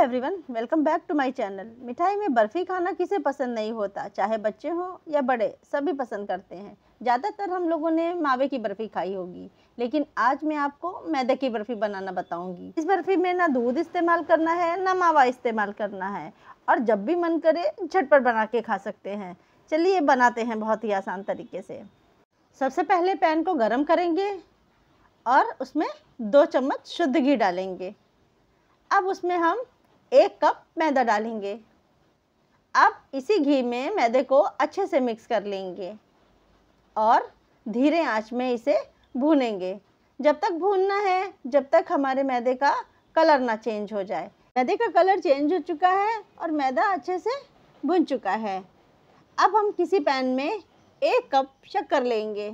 everyone welcome back to my channel मिठाई में बर्फ़ी खाना किसे पसंद नहीं होता चाहे बच्चे हों या बड़े सभी पसंद करते हैं ज़्यादातर हम लोगों ने मावे की बर्फ़ी खाई होगी लेकिन आज मैं आपको मैदे की बर्फ़ी बनाना बताऊंगी इस बर्फ़ी में ना दूध इस्तेमाल करना है ना मावा इस्तेमाल करना है और जब भी मन करे झटपट बना के खा सकते हैं चलिए बनाते हैं बहुत ही आसान तरीके से सबसे पहले पैन को गर्म करेंगे और उसमें दो चम्मच शुद्ध घी डालेंगे अब उसमें हम एक कप मैदा डालेंगे अब इसी घी में मैदे को अच्छे से मिक्स कर लेंगे और धीरे आंच में इसे भूनेंगे जब तक भूनना है जब तक हमारे मैदे का कलर ना चेंज हो जाए मैदे का कलर चेंज हो चुका है और मैदा अच्छे से भुन चुका है अब हम किसी पैन में एक कप शक्कर लेंगे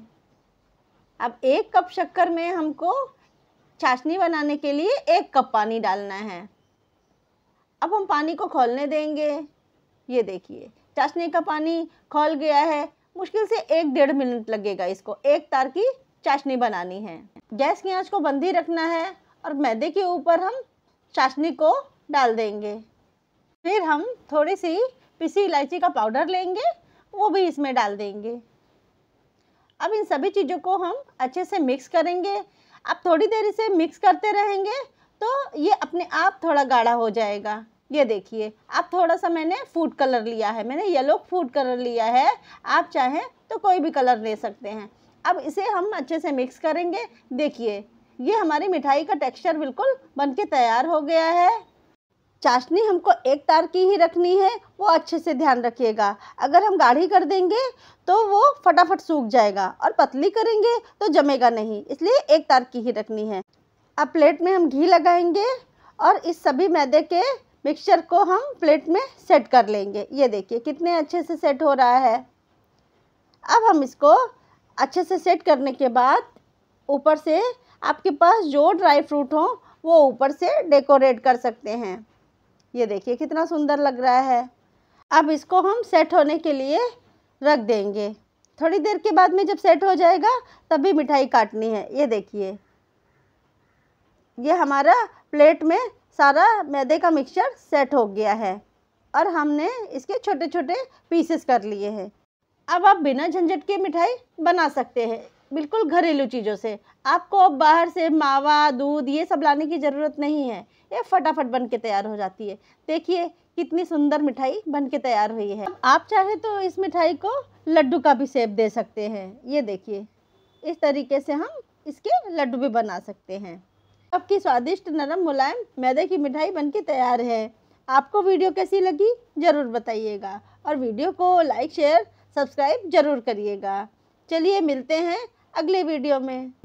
अब एक कप शक्कर में हमको चाशनी बनाने के लिए एक कप पानी डालना है अब हम पानी को खोलने देंगे ये देखिए चाशनी का पानी खोल गया है मुश्किल से एक डेढ़ मिनट लगेगा इसको एक तार की चाशनी बनानी है गैस की आंच को बंद ही रखना है और मैदे के ऊपर हम चाशनी को डाल देंगे फिर हम थोड़ी सी पिसी इलायची का पाउडर लेंगे वो भी इसमें डाल देंगे अब इन सभी चीज़ों को हम अच्छे से मिक्स करेंगे आप थोड़ी देर इसे मिक्स करते रहेंगे तो ये अपने आप थोड़ा गाढ़ा हो जाएगा ये देखिए अब थोड़ा सा मैंने फूड कलर लिया है मैंने येलो फूड कलर लिया है आप चाहें तो कोई भी कलर ले सकते हैं अब इसे हम अच्छे से मिक्स करेंगे देखिए ये हमारी मिठाई का टेक्सचर बिल्कुल बनके तैयार हो गया है चाशनी हमको एक तार की ही रखनी है वो अच्छे से ध्यान रखिएगा अगर हम गाढ़ी कर देंगे तो वो फटाफट सूख जाएगा और पतली करेंगे तो जमेगा नहीं इसलिए एक तार की ही रखनी है अब प्लेट में हम घी लगाएंगे और इस सभी मैदे के मिक्सचर को हम प्लेट में सेट कर लेंगे ये देखिए कितने अच्छे से सेट हो रहा है अब हम इसको अच्छे से सेट करने के बाद ऊपर से आपके पास जो ड्राई फ्रूट हो वो ऊपर से डेकोरेट कर सकते हैं ये देखिए कितना सुंदर लग रहा है अब इसको हम सेट होने के लिए रख देंगे थोड़ी देर के बाद में जब सेट हो जाएगा तभी मिठाई काटनी है ये देखिए ये हमारा प्लेट में सारा मैदे का मिक्सचर सेट हो गया है और हमने इसके छोटे छोटे पीसेस कर लिए हैं अब आप बिना झंझट के मिठाई बना सकते हैं बिल्कुल घरेलू चीज़ों से आपको अब बाहर से मावा दूध ये सब लाने की ज़रूरत नहीं है ये फटाफट बन के तैयार हो जाती है देखिए कितनी सुंदर मिठाई बन के तैयार हुई है आप चाहे तो इस मिठाई को लड्डू का भी सेब दे सकते हैं ये देखिए इस तरीके से हम इसके लड्डू भी बना सकते हैं आपकी स्वादिष्ट नरम मुलायम मैदे की मिठाई बनके तैयार है आपको वीडियो कैसी लगी ज़रूर बताइएगा और वीडियो को लाइक शेयर सब्सक्राइब ज़रूर करिएगा चलिए मिलते हैं अगले वीडियो में